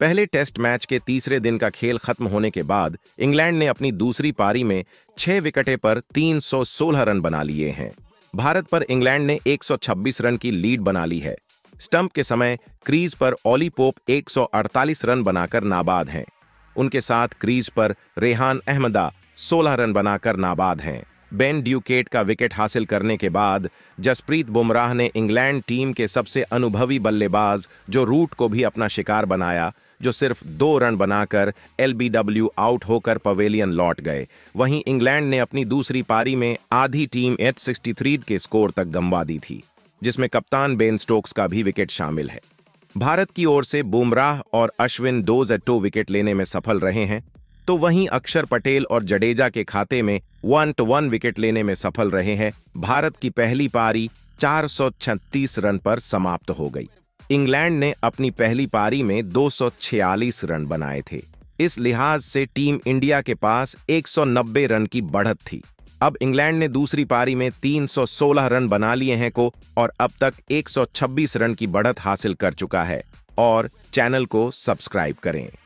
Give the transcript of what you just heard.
पहले test match के तीसरे दिन का खेल खत्म होने के बाद इंग्लैंड ने अपनी दूसरी पारी में छह विकेटे पर 316 रन बना लिए हैं भारत पर इंग्लैंड ने 126 रन की लीड बना ली है स्टंप के समय क्रीज पर ओली पोप 148 रन बनाकर नाबाद हैं उनके साथ क्रीज पर रेहान अहमदा 16 रन बनाकर नाबाद हैं बेन ड्यूकेट का विकेट हासिल करने के बाद जसप्रीत बुमराह ने इंग्लैंड टीम के सबसे अनुभवी बल्लेबाज जो रूट को भी अपना शिकार बनाया जो सिर्फ दो रन बनाकर एलबीडब्ल्यू आउट होकर पवेलियन लौट गए वहीं इंग्लैंड ने अपनी दूसरी पारी में आधी टीम एच के स्कोर तक गंवा दी थी जिसमें कप्तान बेन स्टोक्स का भी विकेट शामिल है भारत की ओर से बुमराह और अश्विन दो जट्टो विकेट लेने में सफल रहे हैं तो वहीं अक्षर पटेल और जडेजा के खाते में वन टू वन विकेट लेने में सफल रहे हैं भारत की पहली पारी 436 रन पर समाप्त हो गई इंग्लैंड ने अपनी पहली पारी में 246 रन बनाए थे इस लिहाज से टीम इंडिया के पास 190 रन की बढ़त थी अब इंग्लैंड ने दूसरी पारी में 316 रन बना लिए हैं को और अब तक 126 रन की बढ़त हासिल कर चुका है और चैनल को सब्सक्राइब करें